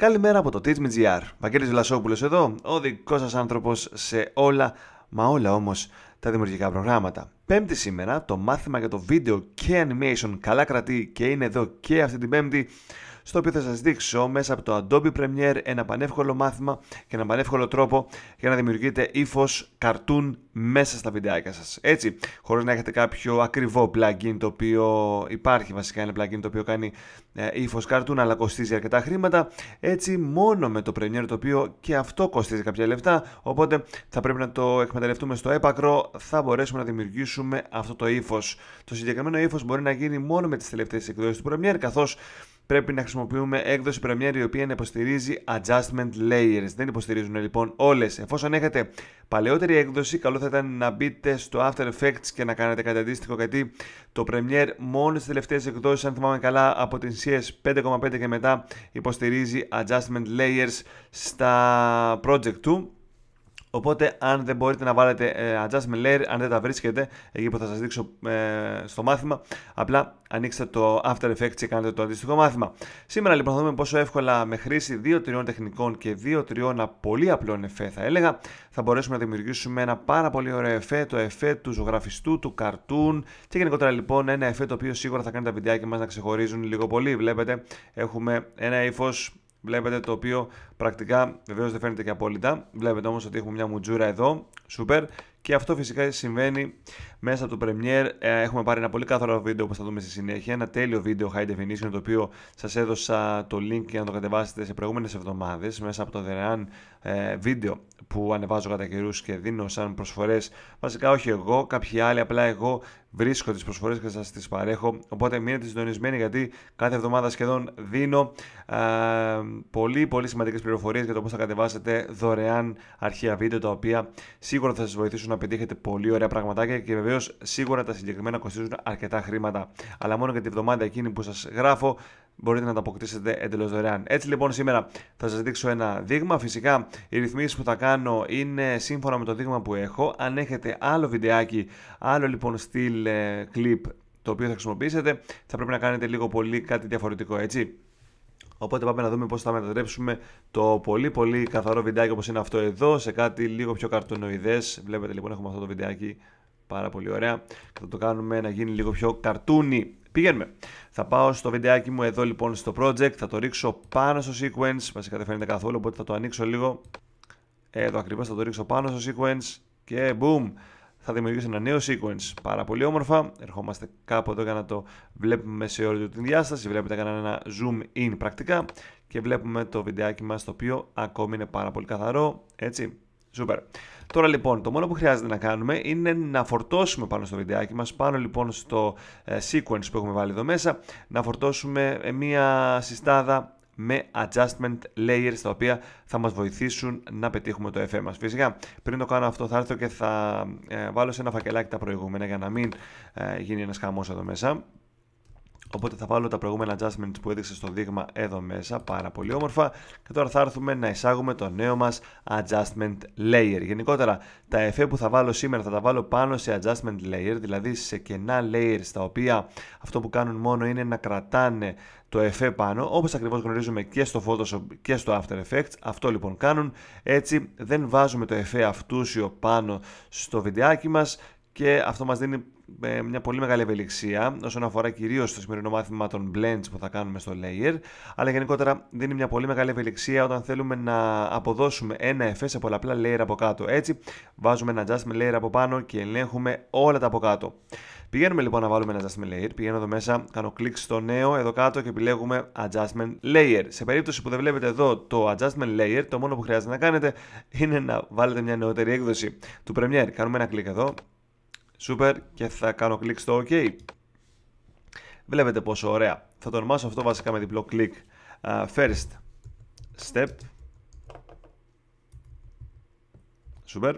Καλημέρα από το TeachMeGR. Βαγγέλης Βλασόπουλος εδώ, ο δικός σας άνθρωπος σε όλα, μα όλα όμως, τα δημιουργικά προγράμματα. Πέμπτη σήμερα, το μάθημα για το βίντεο και animation καλά κρατεί και είναι εδώ και αυτή την πέμπτη στο οποίο θα σας δείξω μέσα από το Adobe Premiere ένα πανεύκολο μάθημα και ένα πανεύκολο τρόπο για να δημιουργείτε ύφος καρτούν μέσα στα βιντεάκια σας. Έτσι, χωρίς να έχετε κάποιο ακριβό plugin το οποίο υπάρχει βασικά ένα plugin το οποίο κάνει ε, ύφος καρτούν αλλά κοστίζει αρκετά χρήματα. Έτσι, μόνο με το Premiere το οποίο και αυτό κοστίζει κάποια λεφτά, οπότε θα πρέπει να το εκμεταλλευτούμε στο έπακρο, θα μπορέσουμε να δημιουργήσουμε αυτό το ύφος. Το συγκεκριμένο ύφος μπορεί να γίνει μόνο με τις τελευταίες εκδόσεις του Premiere, καθώς πρέπει να χρησιμοποιούμε έκδοση Premiere η οποία υποστηρίζει adjustment layers. Δεν υποστηρίζουν λοιπόν όλες. Εφόσον έχετε παλαιότερη έκδοση, καλό θα ήταν να μπείτε στο After Effects και να κάνετε κάτι αντίστοιχο γιατί το Premiere μόνο στις τελευταίες εκδόσεις, αν θυμάμαι καλά, από την CS 5,5 και μετά υποστηρίζει adjustment layers στα project του. Οπότε, αν δεν μπορείτε να βάλετε ε, adjustment layer, αν δεν τα βρίσκετε εκεί που θα σας δείξω ε, στο μάθημα, απλά ανοίξτε το After Effects και κάνετε το αντίστοιχο μάθημα. Σήμερα λοιπόν θα δούμε πόσο εύκολα με χρήση δύο-τριών τεχνικών και δύο-τριών πολύ απλών εφέ, θα έλεγα, θα μπορέσουμε να δημιουργήσουμε ένα πάρα πολύ ωραίο εφέ, το εφέ του ζωγραφιστού, του καρτούν και γενικότερα λοιπόν ένα εφέ το οποίο σίγουρα θα κάνει τα βιντεάκια μας να ξεχωρίζουν λίγο πολύ. Βλέπετε, έχουμε ένα ύφος Βλέπετε το οποίο πρακτικά βεβαίως δεν φαίνεται και απόλυτα. Βλέπετε όμως ότι έχουμε μια μουτζούρα εδώ. Σούπερ. Και αυτό φυσικά συμβαίνει μέσα από το Premiere. Ε, έχουμε πάρει ένα πολύ καθαρό βίντεο που θα δούμε στη συνέχεια. Ένα τέλειο βίντεο high definition το οποίο σας έδωσα το link για να το κατεβάσετε σε προηγούμενες εβδομάδες μέσα από το δωρεάν βίντεο που ανεβάζω κατά καιρούς και δίνω σαν προσφορές. Βασικά, όχι εγώ, κάποιοι άλλοι, απλά εγώ βρίσκω τις προσφορές και σας τις παρέχω. Οπότε μείνετε συντονισμένοι γιατί κάθε εβδομάδα σχεδόν δίνω ε, πολύ πολύ σημαντικές πληροφορίες για το πώς θα κατεβάσετε δωρεάν αρχεία βίντεο τα οποία σίγουρα θα σας βοηθήσουν να πετύχετε πολύ ωραία πραγματάκια και βεβαίως σίγουρα τα συγκεκριμένα κοστίζουν αρκετά χρήματα. Αλλά μόνο για τη εβδομάδα εκείνη που σας γράφω μπορείτε να τα αποκτήσετε εντελώς δωρεάν. Έτσι λοιπόν, σήμερα θα σας δείξω ένα δείγμα. Φυσικά, οι ρυθμίσεις που θα κάνω είναι σύμφωνα με το δείγμα που έχω. Αν έχετε άλλο βιντεάκι, άλλο λοιπόν στυλ ε, κλιπ το οποίο θα χρησιμοποιήσετε, θα πρέπει να κάνετε λίγο πολύ κάτι διαφορετικό, έτσι. Οπότε πάμε να δούμε πώς θα μετατρέψουμε το πολύ πολύ καθαρό βιντεάκι όπως είναι αυτό εδώ σε κάτι λίγο πιο καρτονοειδές. Βλέπετε λοιπόν έχουμε αυτό το βιντεάκι Πάρα πολύ ωραία. Θα το κάνουμε να γίνει λίγο πιο καρτούνι. Πηγαίνουμε. Θα πάω στο βιντεάκι μου εδώ λοιπόν στο project. Θα το ρίξω πάνω στο sequence. Βασικά δεν φαίνεται καθόλου οπότε θα το ανοίξω λίγο. Εδώ ακριβώς θα το ρίξω πάνω στο sequence. Και boom. Θα δημιουργήσω ένα νέο sequence. Πάρα πολύ όμορφα. Ερχόμαστε κάπου εδώ για να το βλέπουμε σε όλη την διάσταση. Βλέπετε έκανα ένα zoom in πρακτικά. Και βλέπουμε το βιντεάκι μας το οποίο ακόμη είναι πάρα πολύ καθαρό. Έτσι. σούπερ. Τώρα λοιπόν, το μόνο που χρειάζεται να κάνουμε είναι να φορτώσουμε πάνω στο βιντεάκι μας, πάνω λοιπόν στο ε, sequence που έχουμε βάλει εδώ μέσα, να φορτώσουμε ε, μια συστάδα με adjustment layers τα οποία θα μας βοηθήσουν να πετύχουμε το εφέ μας. Φυσικά πριν το κάνω αυτό θα έρθω και θα ε, βάλω σε ένα φακελάκι τα προηγούμενα για να μην γίνει ένας χαμός εδώ μέσα. Οπότε θα βάλω τα προηγούμενα adjustments που έδειξε στο δείγμα εδώ μέσα, πάρα πολύ όμορφα. Και τώρα θα έρθουμε να εισάγουμε το νέο μας adjustment layer. Γενικότερα τα εφέ που θα βάλω σήμερα θα τα βάλω πάνω σε adjustment layer, δηλαδή σε κενά layers στα οποία αυτό που κάνουν μόνο είναι να κρατάνε το εφέ πάνω, όπως ακριβώς γνωρίζουμε και στο Photoshop και στο After Effects. Αυτό λοιπόν κάνουν, έτσι δεν βάζουμε το εφέ αυτούσιο πάνω στο βιντεάκι μας και αυτό μας δίνει με μια πολύ μεγάλη ευελιξία όσον αφορά κυρίως το σημερινό μάθημα των blends που θα κάνουμε στο layer, αλλά γενικότερα δίνει μια πολύ μεγάλη ευελιξία όταν θέλουμε να αποδώσουμε ένα εφές σε πολλαπλά layer από κάτω. Έτσι, βάζουμε ένα adjustment layer από πάνω και ελέγχουμε όλα τα από κάτω. Πηγαίνουμε λοιπόν να βάλουμε ένα adjustment layer. Πηγαίνω εδώ μέσα, κάνω κλικ στο νέο εδώ κάτω και επιλέγουμε adjustment layer. Σε περίπτωση που δεν βλέπετε εδώ το adjustment layer, το μόνο που χρειάζεται να κάνετε είναι να βάλετε μια νεότερη έκδοση του Premiere. Κάνουμε ένα κλικ εδώ, Super και θα κάνω κλικ στο OK. Βλέπετε πόσο ωραία. Θα το ονομάσω αυτό βασικά με διπλό κλικ. first step. Super.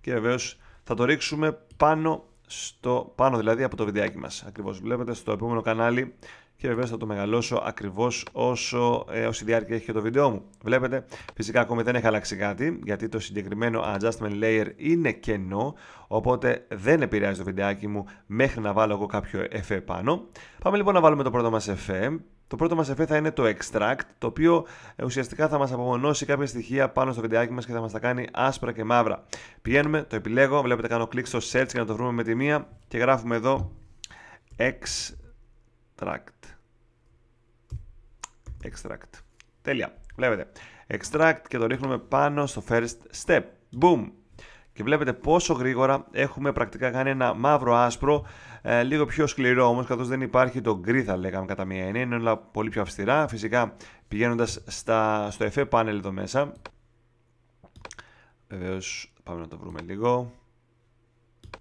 Και βεβαίως θα το ρίξουμε πάνω, στο, πάνω δηλαδή από το βιντεάκι μας. Ακριβώς βλέπετε στο επόμενο κανάλι και βεβαίω θα το μεγαλώσω ακριβώς όσο ε, όση διάρκεια έχει και το βίντεο μου. Βλέπετε, φυσικά ακόμη δεν έχει αλλάξει κάτι γιατί το συγκεκριμένο adjustment layer είναι κενό, οπότε δεν επηρεάζει το βιντεάκι μου μέχρι να βάλω εγώ κάποιο εφέ πάνω. Πάμε λοιπόν να βάλουμε το πρώτο μας εφέ. Το πρώτο μας εφέ θα είναι το extract, το οποίο ε, ουσιαστικά θα μας απομονώσει κάποια στοιχεία πάνω στο βιντεάκι μας και θα μας τα κάνει άσπρα και μαύρα. Πηγαίνουμε, το επιλέγω, βλέπετε κάνω κλικ στο search για να το βρούμε με τη μία και γράφουμε εδώ extract. Extract. Τέλεια. Βλέπετε. Extract και το ρίχνουμε πάνω στο first step. Boom. Και βλέπετε πόσο γρήγορα έχουμε πρακτικά κάνει ένα μαύρο άσπρο, ε, λίγο πιο σκληρό όμως, καθώς δεν υπάρχει το γκρι θα λέγαμε κατά μία έννοια, είναι όλα πολύ πιο αυστηρά. Φυσικά πηγαίνοντας στο εφέ panel εδώ μέσα, Βεβαίως, πάμε να το βρούμε λίγο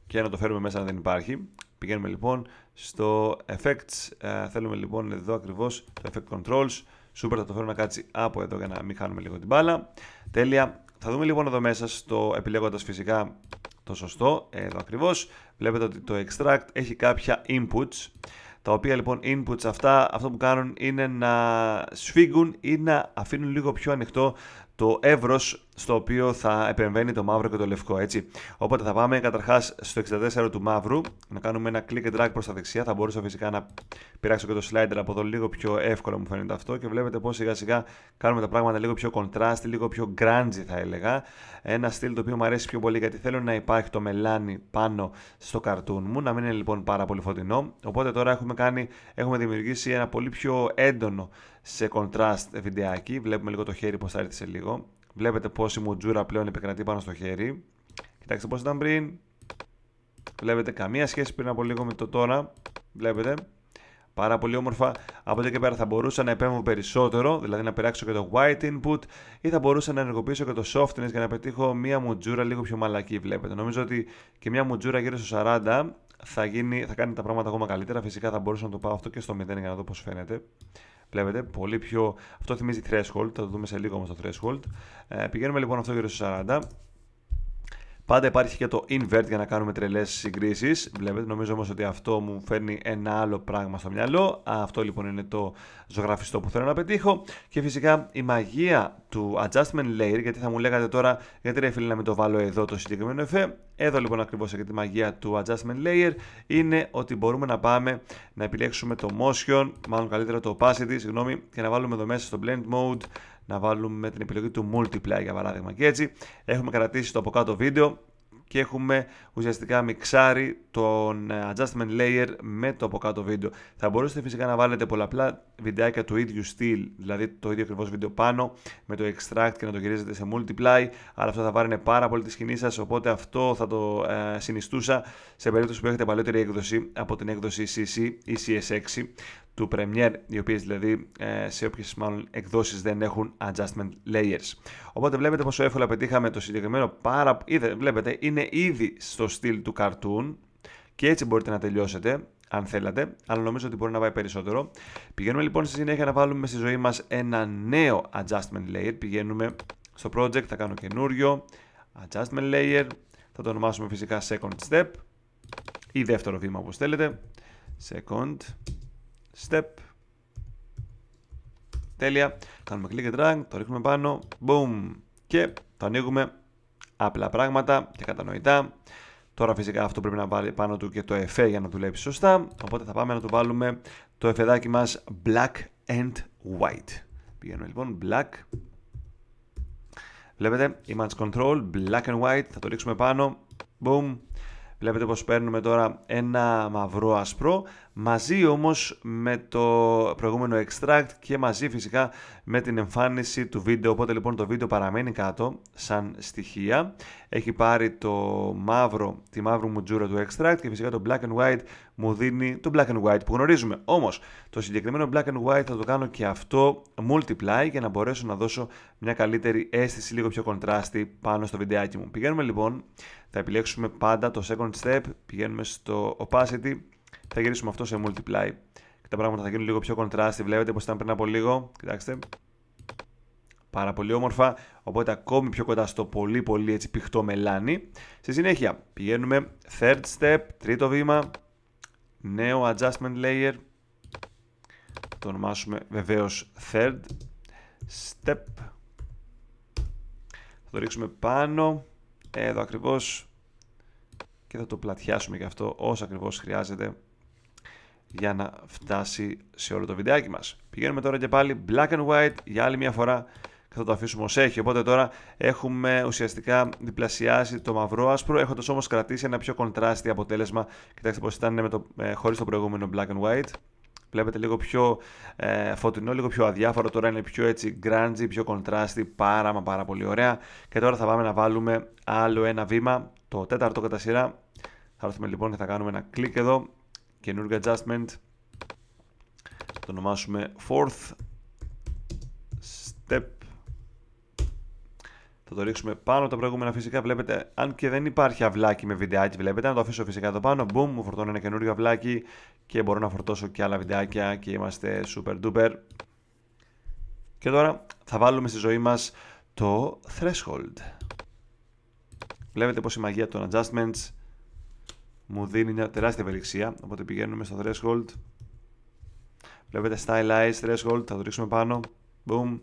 και να το φέρουμε μέσα αν δεν υπάρχει. Πηγαίνουμε λοιπόν στο effects ε, θέλουμε λοιπόν εδώ ακριβώς το effect controls super θα το φέρουμε να κάτσει από εδώ για να μην χάνουμε λίγο την μπάλα τέλεια θα δούμε λοιπόν εδώ μέσα στο επιλέγοντας φυσικά το σωστό εδώ ακριβώς βλέπετε ότι το extract έχει κάποια inputs τα οποία λοιπόν inputs αυτά αυτό που κάνουν είναι να σφίγγουν ή να αφήνουν λίγο πιο ανοιχτό το εύρος στο οποίο θα επεμβαίνει το μαύρο και το λευκό, έτσι. Οπότε θα πάμε καταρχάς στο 64 του μαύρου, να κάνουμε ένα click and drag προς τα δεξιά, θα μπορούσα φυσικά να πειράξω και το slider από εδώ λίγο πιο εύκολο μου φαίνεται αυτό και βλέπετε πως σιγά σιγά κάνουμε τα πράγματα λίγο πιο contrast, λίγο πιο grunge θα έλεγα. Ένα στυλ το οποίο μου αρέσει πιο πολύ γιατί θέλω να υπάρχει το μελάνι πάνω στο καρτούν μου, να μην είναι λοιπόν πάρα πολύ φωτεινό. Οπότε τώρα έχουμε, κάνει, έχουμε δημιουργήσει ένα πολύ πιο έντονο σε contrast βιντεάκι, βλέπουμε λίγο το χέρι πως θα έρθει σε λίγο Βλέπετε πόση η μουτζούρα πλέον επικρατεί πάνω στο χέρι. Κοιτάξτε πώς ήταν πριν. Βλέπετε καμία σχέση πριν από λίγο με το τώρα. Βλέπετε. Πάρα πολύ όμορφα. Από εδώ και πέρα θα μπορούσα να επέμβω περισσότερο, δηλαδή να περάξω και το white input ή θα μπορούσα να ενεργοποιήσω και το softness για να πετύχω μία μουτζούρα λίγο πιο μαλακή. Βλέπετε. Νομίζω ότι και μία μουτζούρα γύρω στο 40 θα, γίνει, θα κάνει τα πράγματα ακόμα καλύτερα. Φυσικά θα μπορούσα να το πάω αυτό και στο 0 για να δω πώς φαίνεται. Βλέπετε, πολύ πιο. Αυτό θυμίζει threshold, θα το δούμε σε λίγο όμως το threshold. Ε, πηγαίνουμε λοιπόν αυτό γύρω στο 40. Πάντα υπάρχει και το invert για να κάνουμε τρελές συγκρίσεις. Βλέπετε, νομίζω όμως ότι αυτό μου φέρνει ένα άλλο πράγμα στο μυαλό. Αυτό λοιπόν είναι το ζωγραφιστό που θέλω να πετύχω. Και φυσικά η μαγεία του adjustment layer, γιατί θα μου λέγατε τώρα, γιατί ρε φίλε να μην το βάλω εδώ το συγκεκριμένο εφέ. Εδώ λοιπόν ακριβώς για τη μαγεία του Adjustment Layer είναι ότι μπορούμε να πάμε να επιλέξουμε το Motion, μάλλον καλύτερα το Opacity, συγγνώμη, και να βάλουμε εδώ μέσα στο Blend Mode, να βάλουμε την επιλογή του Multiply για παράδειγμα. Και έτσι έχουμε κρατήσει το από κάτω βίντεο και έχουμε ουσιαστικά μιξάρει τον ε, adjustment layer με το από κάτω βίντεο. Θα μπορούσατε φυσικά να βάλετε πολλαπλά βιντεάκια του ίδιου στυλ, δηλαδή το ίδιο ακριβώς βίντεο πάνω με το extract και να το γυρίζετε σε multiply, αλλά αυτό θα βάρνε πάρα πολύ τη σκηνή σας, οπότε αυτό θα το ε, συνιστούσα σε περίπτωση που έχετε παλαιότερη έκδοση από την έκδοση CC ή CS6 του Premiere, οι οποίες δηλαδή ε, σε όποιες μάλλον εκδόσεις δεν έχουν adjustment layers. Οπότε βλέπετε πόσο εύκολα πετύχαμε το συγκεκριμένο πάρα... Είδε, βλέπετε, είναι ήδη στο στυλ του cartoon και έτσι μπορείτε να τελειώσετε αν θέλατε, αλλά νομίζω ότι μπορεί να πάει περισσότερο. Πηγαίνουμε λοιπόν στη συνέχεια να βάλουμε στη ζωή μας ένα νέο adjustment layer. Πηγαίνουμε στο project, θα κάνω καινούριο, adjustment layer, θα το ονομάσουμε φυσικά second step ή δεύτερο βήμα όπως θέλετε. Second step. Τέλεια. Κάνουμε click and drag, το ρίχνουμε πάνω. Boom. Και το ανοίγουμε. Απλά πράγματα και κατανοητά. Τώρα φυσικά αυτό πρέπει να βάλει πάνω του και το εφέ για να δουλέψει σωστά. Οπότε θα πάμε να του βάλουμε το εφεδάκι μας black and white. Πηγαίνουμε λοιπόν black. Βλέπετε image control, black and white. Θα το ρίξουμε πάνω. Boom. Βλέπετε πως παίρνουμε τώρα ένα μαυρό ασπρό μαζί όμως με το προηγούμενο extract και μαζί φυσικά με την εμφάνιση του βίντεο. Οπότε λοιπόν το βίντεο παραμένει κάτω σαν στοιχεία. Έχει πάρει το μαύρο, τη μαύρη μουτζούρα του extract και φυσικά το black and white μου δίνει το black and white που γνωρίζουμε. Όμως το συγκεκριμένο black and white θα το κάνω και αυτό multiply για να μπορέσω να δώσω μια καλύτερη αίσθηση, λίγο πιο κοντράστη πάνω στο βιντεάκι μου. Πηγαίνουμε λοιπόν, θα επιλέξουμε πάντα το second step, πηγαίνουμε στο opacity θα γυρίσουμε αυτό σε multiply. Και τα πράγματα θα γίνουν λίγο πιο contrast. Βλέπετε πως ήταν πριν από λίγο. Κοιτάξτε. Πάρα πολύ όμορφα. Οπότε ακόμη πιο κοντά στο πολύ πολύ έτσι πηχτό μελάνι. Στη συνέχεια πηγαίνουμε third step, τρίτο βήμα. Νέο adjustment layer. Το ονομάσουμε βεβαίως third step. Θα το ρίξουμε πάνω. Εδώ ακριβώς. Και θα το πλατιάσουμε και αυτό όσο ακριβώς χρειάζεται για να φτάσει σε όλο το βιντεάκι μας. Πηγαίνουμε τώρα και πάλι black and white για άλλη μια φορά και θα το αφήσουμε ως έχει. Οπότε τώρα έχουμε ουσιαστικά διπλασιάσει το μαυρό άσπρο έχοντας όμως κρατήσει ένα πιο κοντράστι αποτέλεσμα. Κοιτάξτε πως ήταν με το, ε, χωρίς το προηγούμενο black and white. Βλέπετε λίγο πιο ε, φωτεινό, λίγο πιο αδιάφορο. Τώρα είναι πιο έτσι grungy, πιο contrasty, πάρα μα πάρα πολύ ωραία. Και τώρα θα πάμε να βάλουμε άλλο ένα βήμα, το τέταρτο κατά σειρά. Θα έρθουμε λοιπόν και θα κάνουμε ένα κλικ εδώ καινούργιο adjustment το ονομάσουμε fourth step θα το ρίξουμε πάνω τα προηγούμενα φυσικά βλέπετε αν και δεν υπάρχει αυλάκι με βιντεάκι βλέπετε να το αφήσω φυσικά εδώ πάνω boom μου φορτώνει ένα καινούργιο αυλάκι και μπορώ να φορτώσω και άλλα βιντεάκια και είμαστε super duper και τώρα θα βάλουμε στη ζωή μας το threshold βλέπετε πως η μαγεία των adjustments μου δίνει μια τεράστια ευελιξία. Οπότε πηγαίνουμε στο threshold. Βλέπετε stylized threshold, θα το ρίξουμε πάνω. Boom.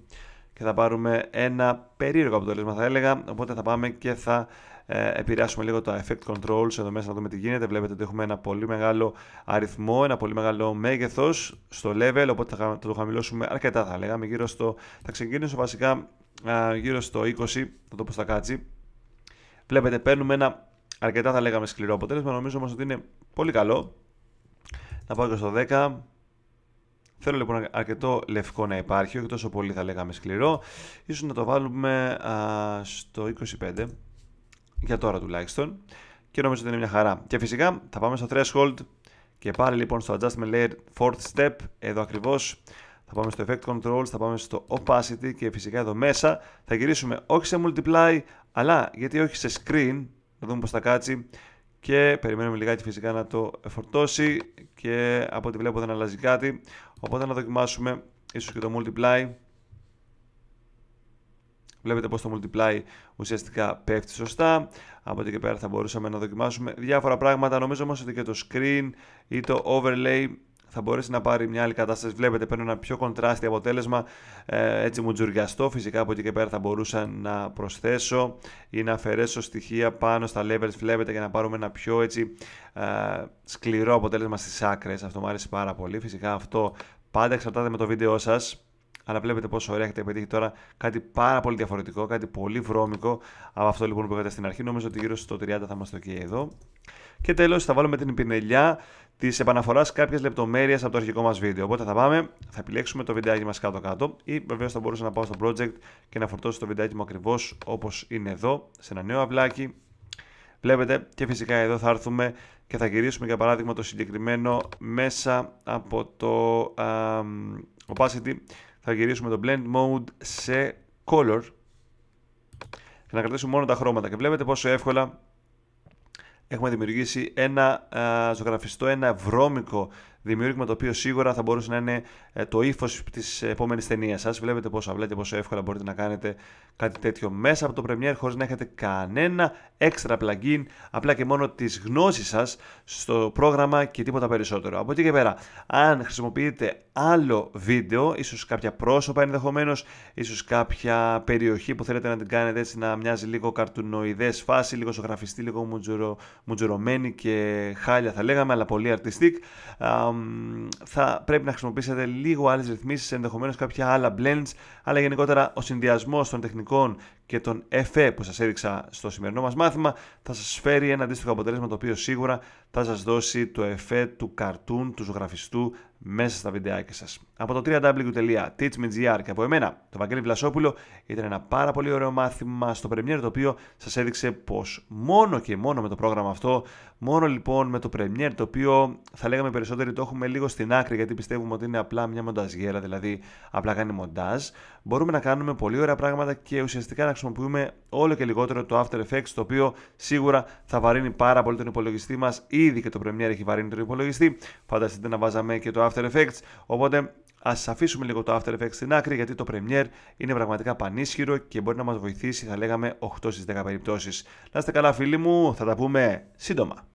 Και θα πάρουμε ένα περίεργο αποτέλεσμα θα έλεγα. Οπότε θα πάμε και θα ε, επηρεάσουμε λίγο τα effect controls εδώ μέσα να δούμε τι γίνεται. Βλέπετε ότι έχουμε ένα πολύ μεγάλο αριθμό, ένα πολύ μεγάλο μέγεθος στο level. Οπότε θα, το χαμηλώσουμε αρκετά θα λέγαμε. Γύρω στο, θα ξεκινήσω βασικά γύρω στο 20, θα το πω στα κάτσι. Βλέπετε παίρνουμε ένα αρκετά θα λέγαμε σκληρό αποτέλεσμα. Νομίζω όμως ότι είναι πολύ καλό. Να πάω και στο 10. Θέλω λοιπόν αρκετό λευκό να υπάρχει, όχι τόσο πολύ θα λέγαμε σκληρό. Ίσως να το βάλουμε στο 25, για τώρα τουλάχιστον. Και νομίζω ότι είναι μια χαρά. Και φυσικά θα πάμε στο threshold και πάλι λοιπόν στο adjustment layer fourth step, εδώ ακριβώς. Θα πάμε στο effect controls, θα πάμε στο opacity και φυσικά εδώ μέσα θα γυρίσουμε όχι σε multiply, αλλά γιατί όχι σε screen, να δούμε πώς θα κάτσει και περιμένουμε λιγάκι φυσικά να το εφορτώσει και από ό,τι βλέπω δεν αλλάζει κάτι οπότε να δοκιμάσουμε ίσως και το multiply Βλέπετε πως το multiply ουσιαστικά πέφτει σωστά. Από εκεί και πέρα θα μπορούσαμε να δοκιμάσουμε διάφορα πράγματα. Νομίζω όμως ότι και το screen ή το overlay θα μπορέσει να πάρει μια άλλη κατάσταση. Βλέπετε, παίρνει ένα πιο κοντράστιο αποτέλεσμα. Ε, έτσι μου τζουριαστό. Φυσικά από εκεί και πέρα θα μπορούσα να προσθέσω ή να αφαιρέσω στοιχεία πάνω στα levels. Βλέπετε για να πάρουμε ένα πιο έτσι ε, σκληρό αποτέλεσμα στις άκρες. Αυτό μου άρεσε πάρα πολύ. Φυσικά αυτό πάντα εξαρτάται με το βίντεο σας. Αλλά βλέπετε πόσο ωραία έχετε πετύχει τώρα κάτι πάρα πολύ διαφορετικό, κάτι πολύ βρώμικο από αυτό λοιπόν που είχατε στην αρχή. Νομίζω ότι γύρω στο 30 θα είμαστε okay εδώ. Και τέλος, θα βάλουμε την πινελιά της επαναφοράς κάποιες λεπτομέρειες από το αρχικό μας βίντεο. Οπότε θα πάμε, θα επιλέξουμε το βιντεάκι μας κάτω-κάτω ή βεβαίως θα μπορούσα να πάω στο project και να φορτώσω το βιντεάκι μου ακριβώς όπως είναι εδώ, σε ένα νέο αυλάκι. Βλέπετε και φυσικά εδώ θα έρθουμε και θα γυρίσουμε για παράδειγμα το συγκεκριμένο μέσα από το um, opacity. Θα γυρίσουμε το blend mode σε color και να κρατήσουμε μόνο τα χρώματα και βλέπετε πόσο εύκολα Έχουμε δημιουργήσει ένα ε, ζωγραφιστό, ένα βρώμικο δημιούργημα το οποίο σίγουρα θα μπορούσε να είναι ε, το ύφος της επόμενης ταινίας σας. Βλέπετε πόσο απλά πόσο εύκολα μπορείτε να κάνετε κάτι τέτοιο μέσα από το Premiere χωρίς να έχετε κανένα έξτρα plugin, απλά και μόνο τις γνώσεις σας στο πρόγραμμα και τίποτα περισσότερο. Από εκεί και πέρα, αν χρησιμοποιείτε άλλο βίντεο, ίσως κάποια πρόσωπα ενδεχομένως, ίσως κάποια περιοχή που θέλετε να την κάνετε έτσι να μοιάζει λίγο καρτουνοειδές φάση, λίγο ζωγραφιστή, λίγο μουτζουρωμένη και χάλια θα λέγαμε, αλλά πολύ artistic θα πρέπει να χρησιμοποιήσετε λίγο άλλες ρυθμίσεις, ενδεχομένως κάποια άλλα blends, αλλά γενικότερα ο συνδυασμός των τεχνικών και τον ΕΦΕ που σας έδειξα στο σημερινό μας μάθημα θα σας φέρει ένα αντίστοιχο αποτέλεσμα το οποίο σίγουρα θα σας δώσει το ΕΦΕ του καρτούν, του ζωγραφιστού μέσα στα βιντεάκια σας. Από το www.teachme.gr και από εμένα, το Βαγγέλη Βλασόπουλο, ήταν ένα πάρα πολύ ωραίο μάθημα στο Premiere το οποίο σας έδειξε πως μόνο και μόνο με το πρόγραμμα αυτό, μόνο λοιπόν με το Premiere το οποίο θα λέγαμε περισσότεροι το έχουμε λίγο στην άκρη γιατί πιστεύουμε ότι είναι απλά μια μονταζιέρα, δηλαδή απλά κάνει μοντάζ, μπορούμε να κάνουμε πολύ ωραία πράγματα και ουσιαστικά χρησιμοποιούμε όλο και λιγότερο το After Effects, το οποίο σίγουρα θα βαρύνει πάρα πολύ τον υπολογιστή μας. Ήδη και το Premiere έχει βαρύνει τον υπολογιστή. Φανταστείτε να βάζαμε και το After Effects. Οπότε Ας αφήσουμε λίγο το After Effects στην άκρη, γιατί το Premiere είναι πραγματικά πανίσχυρο και μπορεί να μας βοηθήσει, θα λέγαμε, 8 στις 10 περιπτώσεις. Να είστε καλά, φίλοι μου, θα τα πούμε σύντομα.